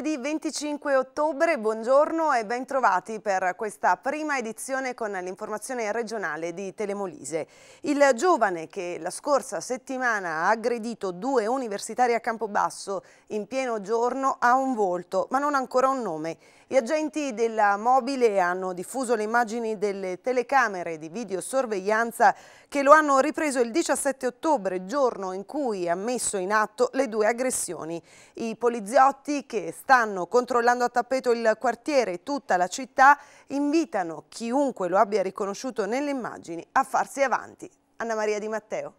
martedì 25 ottobre, buongiorno e bentrovati per questa prima edizione con l'informazione regionale di Telemolise. Il giovane che la scorsa settimana ha aggredito due universitari a Campobasso in pieno giorno ha un volto, ma non ancora un nome. Gli agenti della mobile hanno diffuso le immagini delle telecamere di videosorveglianza che lo hanno ripreso il 17 ottobre, giorno in cui ha messo in atto le due aggressioni. I poliziotti che stanno controllando a tappeto il quartiere e tutta la città invitano chiunque lo abbia riconosciuto nelle immagini a farsi avanti. Anna Maria Di Matteo.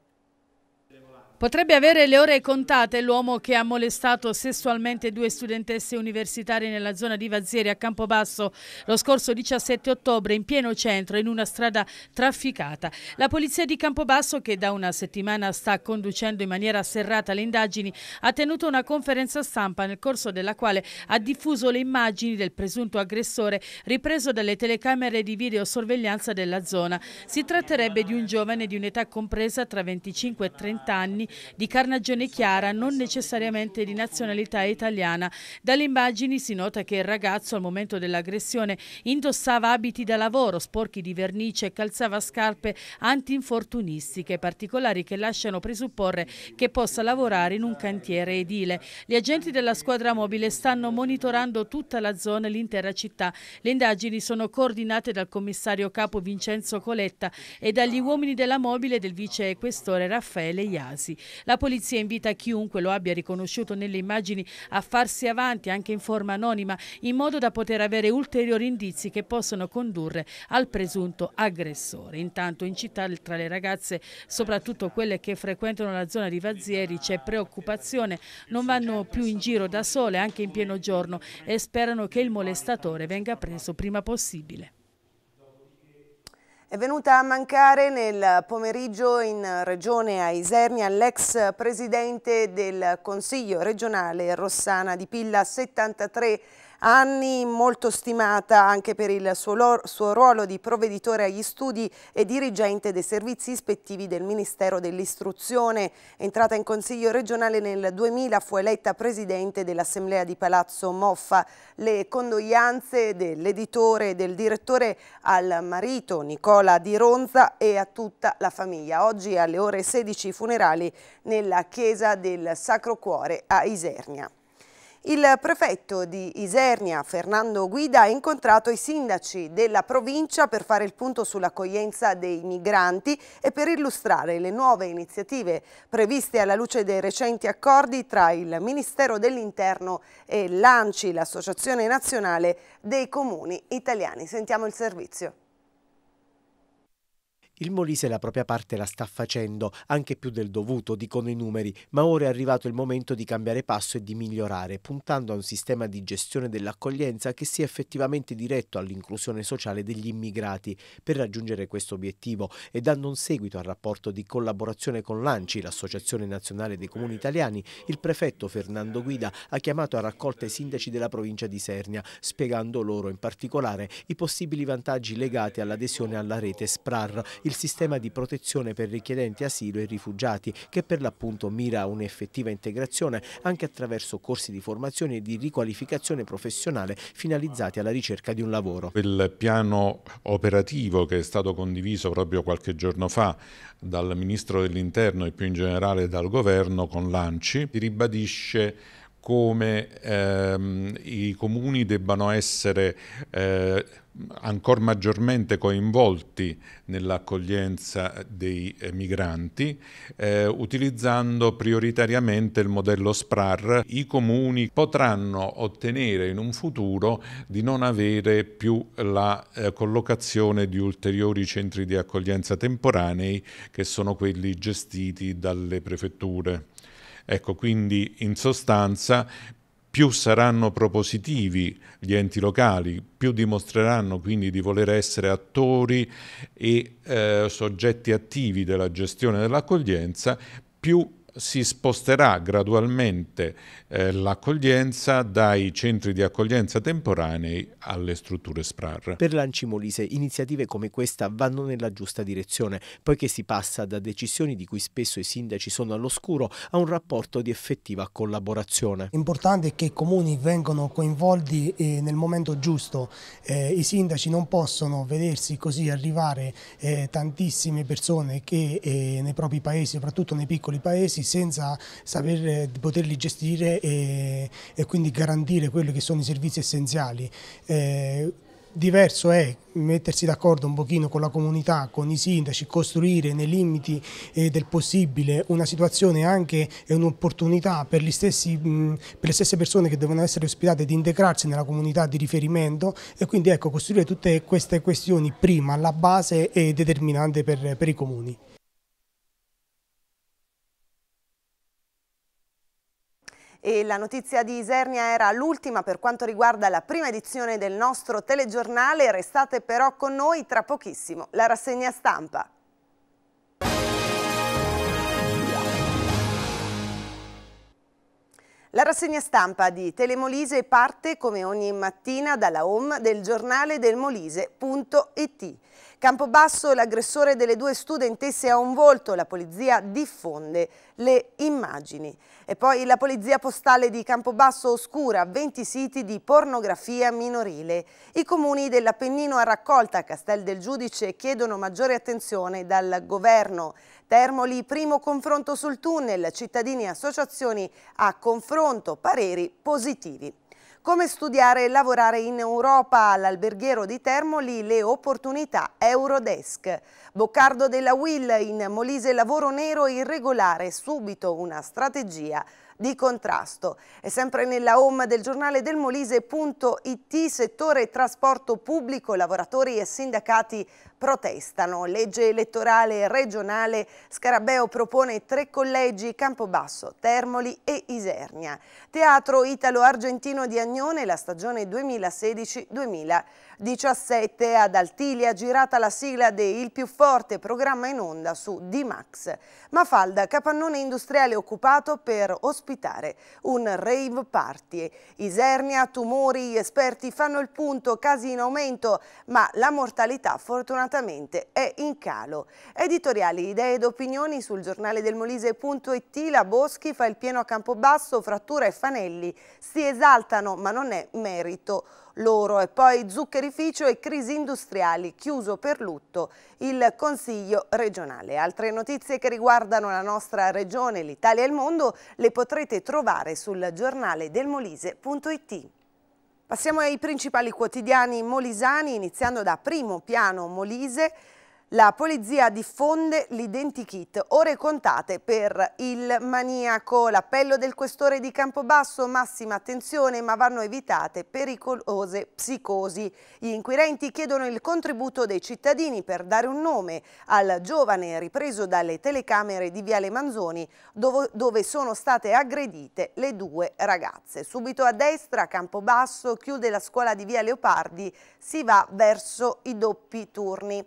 Potrebbe avere le ore contate l'uomo che ha molestato sessualmente due studentesse universitarie nella zona di Vazzieri a Campobasso lo scorso 17 ottobre in pieno centro in una strada trafficata. La polizia di Campobasso, che da una settimana sta conducendo in maniera serrata le indagini, ha tenuto una conferenza stampa nel corso della quale ha diffuso le immagini del presunto aggressore ripreso dalle telecamere di videosorveglianza della zona. Si tratterebbe di un giovane di un'età compresa tra 25 e 30 anni di carnagione chiara, non necessariamente di nazionalità italiana. Dalle immagini si nota che il ragazzo al momento dell'aggressione indossava abiti da lavoro, sporchi di vernice e calzava scarpe antinfortunistiche, particolari che lasciano presupporre che possa lavorare in un cantiere edile. Gli agenti della squadra mobile stanno monitorando tutta la zona e l'intera città. Le indagini sono coordinate dal commissario capo Vincenzo Coletta e dagli uomini della mobile del vice questore Raffaele Iasi. La polizia invita chiunque lo abbia riconosciuto nelle immagini a farsi avanti anche in forma anonima in modo da poter avere ulteriori indizi che possono condurre al presunto aggressore. Intanto in città tra le ragazze, soprattutto quelle che frequentano la zona di Vazzieri, c'è preoccupazione, non vanno più in giro da sole anche in pieno giorno e sperano che il molestatore venga preso prima possibile. È venuta a mancare nel pomeriggio in regione a Isernia l'ex presidente del Consiglio regionale Rossana di Pilla 73 anni, molto stimata anche per il suo, suo ruolo di provveditore agli studi e dirigente dei servizi ispettivi del Ministero dell'Istruzione. Entrata in Consiglio regionale nel 2000 fu eletta presidente dell'Assemblea di Palazzo Moffa. Le condoglianze dell'editore e del direttore al marito Nicola Di Ronza e a tutta la famiglia. Oggi alle ore 16 funerali nella chiesa del Sacro Cuore a Isernia. Il prefetto di Isernia, Fernando Guida, ha incontrato i sindaci della provincia per fare il punto sull'accoglienza dei migranti e per illustrare le nuove iniziative previste alla luce dei recenti accordi tra il Ministero dell'Interno e l'ANCI, l'Associazione Nazionale dei Comuni Italiani. Sentiamo il servizio. Il Molise la propria parte la sta facendo, anche più del dovuto, dicono i numeri, ma ora è arrivato il momento di cambiare passo e di migliorare, puntando a un sistema di gestione dell'accoglienza che sia effettivamente diretto all'inclusione sociale degli immigrati. Per raggiungere questo obiettivo e dando un seguito al rapporto di collaborazione con l'ANCI, l'Associazione Nazionale dei Comuni Italiani, il prefetto Fernando Guida ha chiamato a raccolta i sindaci della provincia di Sernia, spiegando loro in particolare i possibili vantaggi legati all'adesione alla rete SPRAR, il sistema di protezione per richiedenti asilo e rifugiati, che per l'appunto mira a un'effettiva integrazione anche attraverso corsi di formazione e di riqualificazione professionale finalizzati alla ricerca di un lavoro. Il piano operativo che è stato condiviso proprio qualche giorno fa dal Ministro dell'Interno e più in generale dal Governo con l'ANCI ribadisce come ehm, i comuni debbano essere eh, ancora maggiormente coinvolti nell'accoglienza dei eh, migranti, eh, utilizzando prioritariamente il modello SPRAR, i comuni potranno ottenere in un futuro di non avere più la eh, collocazione di ulteriori centri di accoglienza temporanei che sono quelli gestiti dalle prefetture. Ecco, quindi in sostanza più saranno propositivi gli enti locali, più dimostreranno quindi di voler essere attori e eh, soggetti attivi della gestione dell'accoglienza, più si sposterà gradualmente eh, l'accoglienza dai centri di accoglienza temporanei alle strutture SPRAR. Per l'Anci Molise iniziative come questa vanno nella giusta direzione, poiché si passa da decisioni di cui spesso i sindaci sono all'oscuro a un rapporto di effettiva collaborazione. L'importante è che i comuni vengano coinvolti eh, nel momento giusto, eh, i sindaci non possono vedersi così arrivare eh, tantissime persone che eh, nei propri paesi, soprattutto nei piccoli paesi, senza saper eh, poterli gestire e, e, quindi garantire quelli che sono i servizi essenziali. Eh, diverso è mettersi d'accordo un pochino con la comunità, con i sindaci, costruire nei limiti eh, del possibile una situazione anche e un'opportunità per, per, le stesse persone che devono essere ospitate di integrarsi nella comunità di riferimento e quindi ecco, costruire tutte queste questioni prima alla base è determinante per, per i comuni. E la notizia di Isernia era l'ultima per quanto riguarda la prima edizione del nostro telegiornale. Restate però con noi tra pochissimo la rassegna stampa. La rassegna stampa di Telemolise parte come ogni mattina dalla home del giornale del Molise.it. Campobasso, l'aggressore delle due studentesse ha un volto, la polizia diffonde le immagini. E poi la polizia postale di Campobasso oscura 20 siti di pornografia minorile. I comuni dell'Appennino a raccolta a Castel del Giudice chiedono maggiore attenzione dal governo. Termoli, primo confronto sul tunnel, cittadini e associazioni a confronto, pareri positivi. Come studiare e lavorare in Europa all'alberghiero di Termoli le opportunità Eurodesk. Boccardo della Will in Molise lavoro nero irregolare, subito una strategia di contrasto. E sempre nella home del giornale del Molise.it, settore trasporto pubblico, lavoratori e sindacati protestano. Legge elettorale regionale, Scarabeo propone tre collegi, Campobasso, Termoli e Isernia. Teatro italo-argentino di Agnone, la stagione 2016-2017. 17 ad Altilia girata la sigla di Il più forte programma in onda su D-Max. Mafalda, capannone industriale occupato per ospitare un rave party. Isernia, tumori, esperti fanno il punto, casi in aumento, ma la mortalità fortunatamente è in calo. Editoriali, idee ed opinioni sul giornale del Molise.it, la Boschi fa il pieno a Campobasso, frattura e fanelli si esaltano ma non è merito loro e poi zuccherificio e crisi industriali, chiuso per lutto il Consiglio regionale. Altre notizie che riguardano la nostra regione, l'Italia e il mondo le potrete trovare sul giornale delmolise.it. Passiamo ai principali quotidiani molisani, iniziando da Primo Piano Molise, la polizia diffonde l'identikit, ore contate per il maniaco. L'appello del questore di Campobasso, massima attenzione, ma vanno evitate pericolose psicosi. Gli inquirenti chiedono il contributo dei cittadini per dare un nome al giovane ripreso dalle telecamere di Viale Manzoni, dove sono state aggredite le due ragazze. Subito a destra, Campobasso, chiude la scuola di Via Leopardi, si va verso i doppi turni.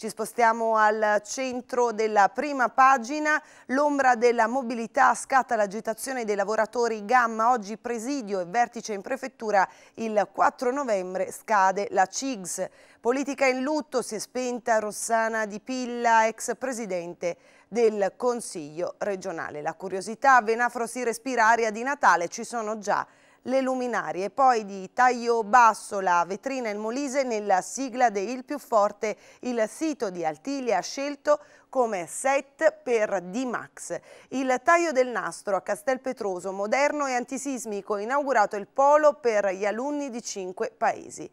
Ci spostiamo al centro della prima pagina, l'ombra della mobilità scatta l'agitazione dei lavoratori Gamma, oggi presidio e vertice in prefettura, il 4 novembre scade la CIGS. Politica in lutto, si è spenta Rossana Di Pilla, ex presidente del Consiglio regionale. La curiosità, Venafro si respira aria di Natale, ci sono già le luminarie. Poi di taglio basso la vetrina in Molise nella sigla de Il più forte, il sito di Altilia scelto come set per D-Max. Il taglio del nastro a Castel Petroso, moderno e antisismico, inaugurato il polo per gli alunni di cinque paesi.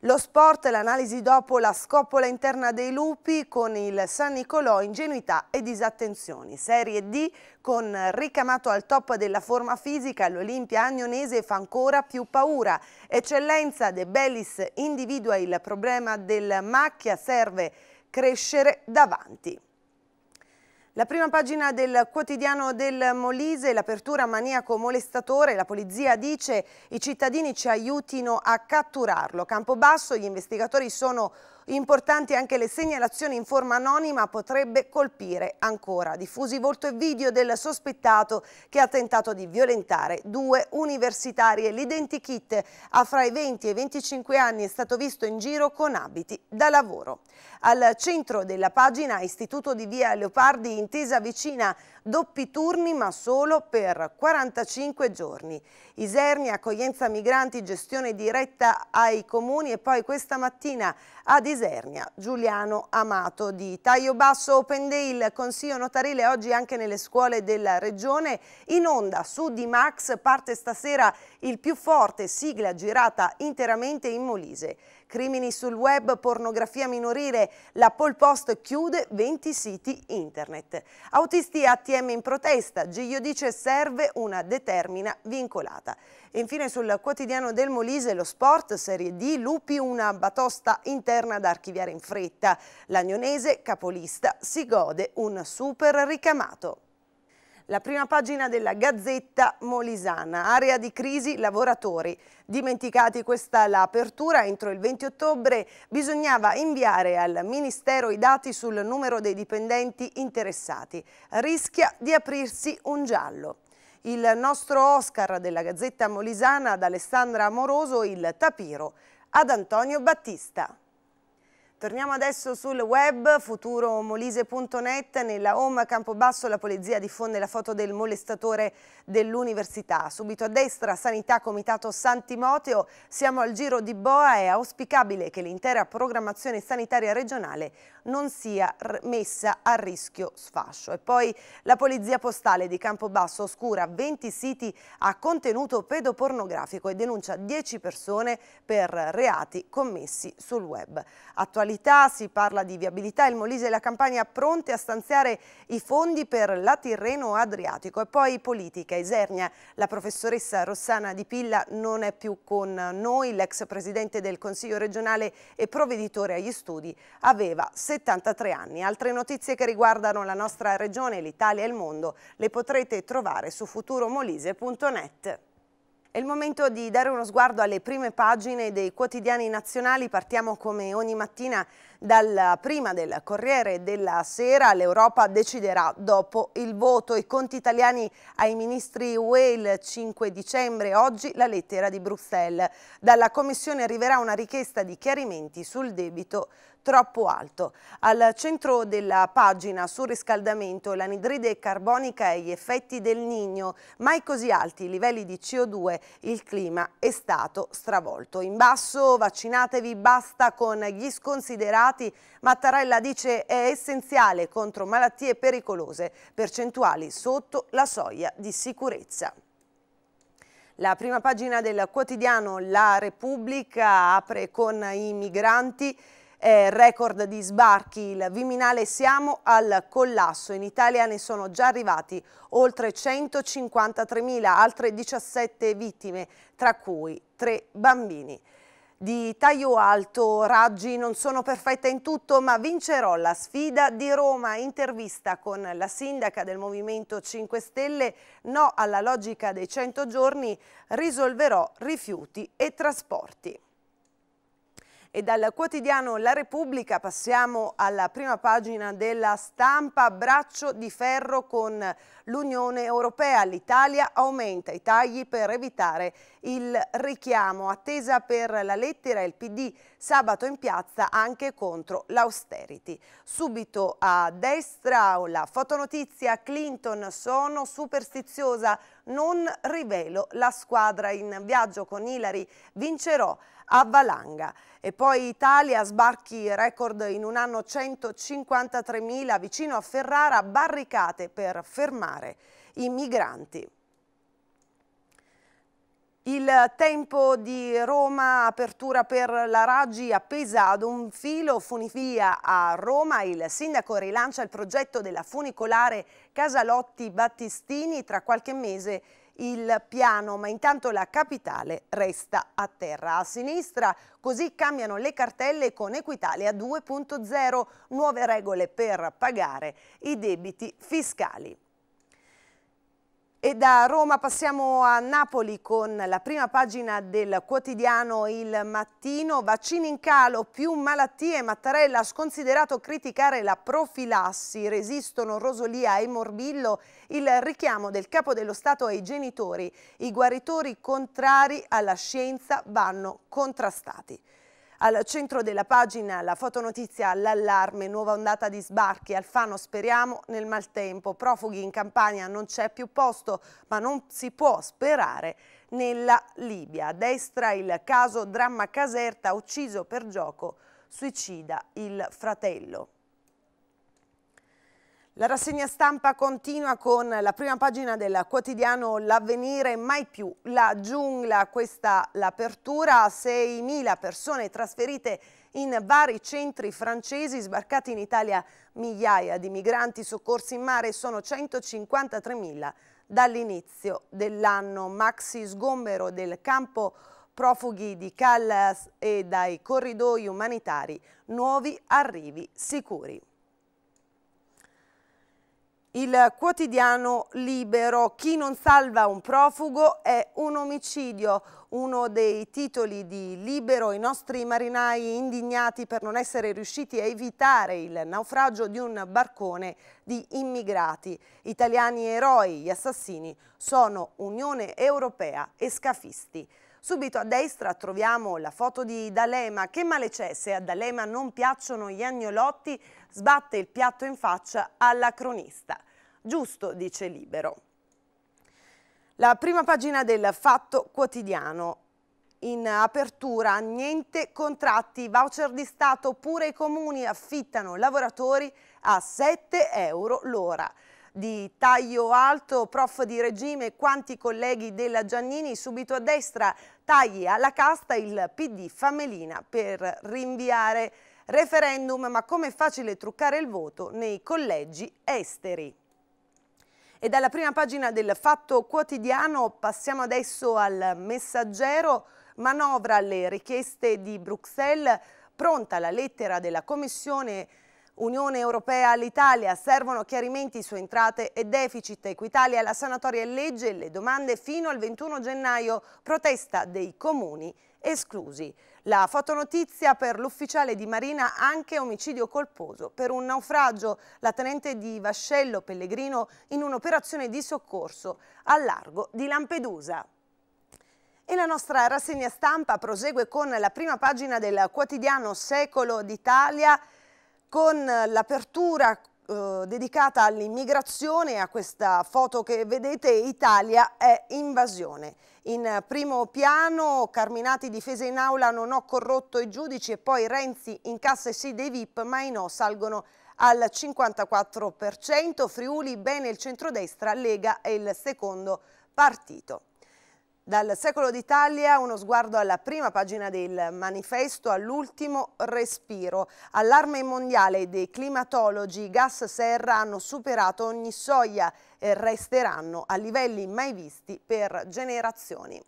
Lo sport l'analisi dopo la scoppola interna dei lupi con il San Nicolò, ingenuità e disattenzioni. Serie D con ricamato al top della forma fisica, l'Olimpia agnonese fa ancora più paura. Eccellenza De Bellis individua il problema del macchia, serve crescere davanti. La prima pagina del quotidiano del Molise, l'apertura maniaco molestatore, la polizia dice i cittadini ci aiutino a catturarlo. Campobasso, gli investigatori sono Importanti anche le segnalazioni in forma anonima potrebbe colpire ancora. Diffusi volto e video del sospettato che ha tentato di violentare due universitarie. L'identikit ha fra i 20 e i 25 anni è stato visto in giro con abiti da lavoro. Al centro della pagina Istituto di Via Leopardi intesa vicina doppi turni ma solo per 45 giorni. Isernia, accoglienza migranti, gestione diretta ai comuni e poi questa mattina ad Isernia. Giuliano Amato di Taglio Basso Open Day, il consiglio notarile oggi anche nelle scuole della regione. In onda su Dimax parte stasera il più forte sigla girata interamente in Molise crimini sul web, pornografia minorile, la Polpost chiude 20 siti internet. Autisti ATM in protesta, Giglio dice serve una determina vincolata. E infine sul quotidiano del Molise lo sport, Serie D, Lupi una batosta interna da archiviare in fretta. L'Agnonese, capolista, si gode un super ricamato. La prima pagina della Gazzetta Molisana, area di crisi lavoratori. Dimenticati questa l'apertura, entro il 20 ottobre bisognava inviare al Ministero i dati sul numero dei dipendenti interessati. Rischia di aprirsi un giallo. Il nostro Oscar della Gazzetta Molisana ad Alessandra Amoroso, il Tapiro, ad Antonio Battista. Torniamo adesso sul web, futuromolise.net, nella home Campobasso la polizia diffonde la foto del molestatore dell'università. Subito a destra Sanità Comitato Santimoteo, siamo al giro di Boa, è auspicabile che l'intera programmazione sanitaria regionale non sia messa a rischio sfascio. E poi la polizia postale di Campobasso oscura 20 siti a contenuto pedopornografico e denuncia 10 persone per reati commessi sul web. Attualmente qualità, si parla di viabilità, il Molise e la Campania pronte a stanziare i fondi per la Tirreno Adriatico e poi politica. Isernia, la professoressa Rossana Di Pilla non è più con noi, l'ex presidente del Consiglio regionale e provveditore agli studi aveva 73 anni. Altre notizie che riguardano la nostra regione, l'Italia e il mondo le potrete trovare su futuromolise.net. È il momento di dare uno sguardo alle prime pagine dei quotidiani nazionali. Partiamo come ogni mattina dalla prima del Corriere della Sera. L'Europa deciderà dopo il voto. I conti italiani ai ministri UE il 5 dicembre. Oggi la lettera di Bruxelles. Dalla Commissione arriverà una richiesta di chiarimenti sul debito troppo alto. Al centro della pagina sul riscaldamento, l'anidride carbonica e gli effetti del nigno, mai così alti i livelli di CO2, il clima è stato stravolto. In basso vaccinatevi, basta con gli sconsiderati testati, Mattarella dice è essenziale contro malattie pericolose, percentuali sotto la soglia di sicurezza. La prima pagina del quotidiano La Repubblica apre con i migranti eh, record di sbarchi, il Viminale siamo al collasso, in Italia ne sono già arrivati oltre 153.000, altre 17 vittime, tra cui tre bambini di taglio alto. Raggi non sono perfetta in tutto, ma vincerò la sfida di Roma. Intervista con la sindaca del Movimento 5 Stelle, no alla logica dei 100 giorni, risolverò rifiuti e trasporti. E dal quotidiano La Repubblica passiamo alla prima pagina della stampa. Braccio di ferro con l'Unione Europea. L'Italia aumenta i tagli per evitare il richiamo. Attesa per la lettera il PD sabato in piazza anche contro l'austerity. Subito a destra la fotonotizia Clinton sono superstiziosa, non rivelo la squadra in viaggio con Hillary, vincerò a valanga. E poi Italia, sbarchi record in un anno 153.000 vicino a Ferrara, barricate per fermare i migranti. Il tempo di Roma, apertura per la Raggi appesa ad un filo, funivia a Roma, il sindaco rilancia il progetto della funicolare Casalotti Battistini, tra qualche mese il piano, ma intanto la capitale resta a terra. A sinistra così cambiano le cartelle con Equitalia 2.0, nuove regole per pagare i debiti fiscali. E da Roma passiamo a Napoli con la prima pagina del quotidiano Il Mattino. Vaccini in calo, più malattie. Mattarella ha sconsiderato criticare la profilassi. Resistono Rosolia e Morbillo. Il richiamo del capo dello Stato ai genitori. I guaritori contrari alla scienza vanno contrastati. Al centro della pagina la fotonotizia all'allarme, nuova ondata di sbarchi, Alfano speriamo nel maltempo, profughi in Campania non c'è più posto, ma non si può sperare nella Libia. A destra il caso dramma Caserta, ucciso per gioco, suicida il fratello. La rassegna stampa continua con la prima pagina del quotidiano L'Avvenire, mai più la giungla, questa l'apertura, 6.000 persone trasferite in vari centri francesi, sbarcati in Italia migliaia di migranti soccorsi in mare, sono 153.000 dall'inizio dell'anno. Maxi sgombero del campo profughi di Callas e dai corridoi umanitari, nuovi arrivi sicuri. Il quotidiano libero, chi non salva un profugo è un omicidio, uno dei titoli di Libero, i nostri marinai indignati per non essere riusciti a evitare il naufragio di un barcone di immigrati. Italiani eroi, gli assassini sono Unione Europea e scafisti. Subito a destra troviamo la foto di D'Alema. Che male c'è se a D'Alema non piacciono gli agnolotti? Sbatte il piatto in faccia alla cronista. Giusto, dice Libero. La prima pagina del Fatto Quotidiano. In apertura, niente contratti, voucher di Stato, pure i comuni affittano lavoratori a 7 euro l'ora di taglio alto, prof di regime, quanti colleghi della Giannini subito a destra, tagli alla casta il PD Famelina per rinviare referendum, ma come facile truccare il voto nei collegi esteri. E dalla prima pagina del Fatto Quotidiano passiamo adesso al messaggero manovra alle richieste di Bruxelles, pronta la lettera della Commissione Unione Europea all'Italia, servono chiarimenti su entrate e deficit, Equitalia alla sanatoria e legge, le domande fino al 21 gennaio, protesta dei comuni esclusi. La fotonotizia per l'ufficiale di Marina anche omicidio colposo. Per un naufragio la tenente di Vascello Pellegrino in un'operazione di soccorso al largo di Lampedusa. E la nostra rassegna stampa prosegue con la prima pagina del quotidiano Secolo d'Italia con l'apertura eh, dedicata all'immigrazione a questa foto che vedete Italia è invasione. In primo piano Carminati difese in aula non ho corrotto i giudici e poi Renzi incassa sì dei VIP ma i no salgono al 54%, Friuli bene il centrodestra, Lega è il secondo partito. Dal secolo d'Italia uno sguardo alla prima pagina del manifesto, all'ultimo respiro. Allarme mondiale dei climatologi, gas serra hanno superato ogni soglia e resteranno a livelli mai visti per generazioni.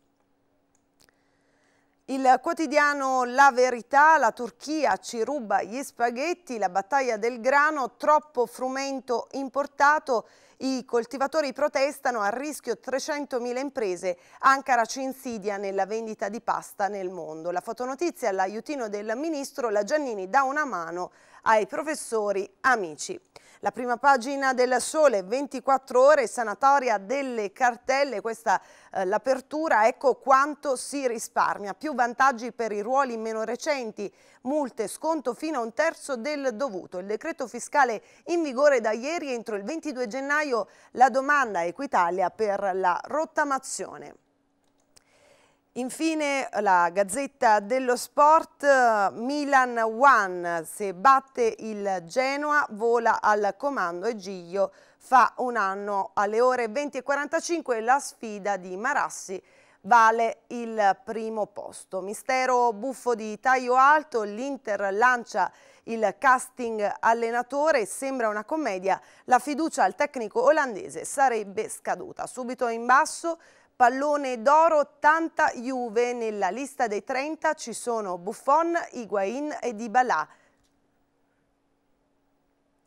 Il quotidiano La Verità, la Turchia ci ruba gli spaghetti, la battaglia del grano, troppo frumento importato i coltivatori protestano a rischio 300.000 imprese. Ankara ci insidia nella vendita di pasta nel mondo. La fotonotizia all'aiutino del ministro, la Giannini dà una mano ai professori amici. La prima pagina del Sole, 24 ore, sanatoria delle cartelle, questa eh, l'apertura, ecco quanto si risparmia. Più vantaggi per i ruoli meno recenti, multe, sconto fino a un terzo del dovuto. Il decreto fiscale in vigore da ieri entro il 22 gennaio gennaio la domanda a Equitalia per la rottamazione. Infine la Gazzetta dello Sport, Milan One, se batte il Genoa vola al comando e Giglio fa un anno alle ore 20.45 la sfida di Marassi vale il primo posto. Mistero buffo di taglio alto, l'Inter lancia il il casting allenatore, sembra una commedia, la fiducia al tecnico olandese sarebbe scaduta. Subito in basso pallone d'oro, tanta Juve, nella lista dei 30 ci sono Buffon, Higuain e Dybala.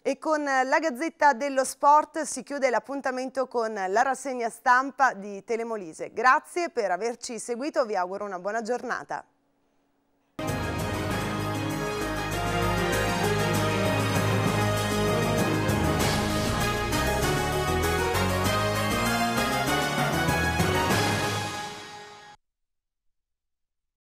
E con la Gazzetta dello Sport si chiude l'appuntamento con la rassegna stampa di Telemolise. Grazie per averci seguito, vi auguro una buona giornata.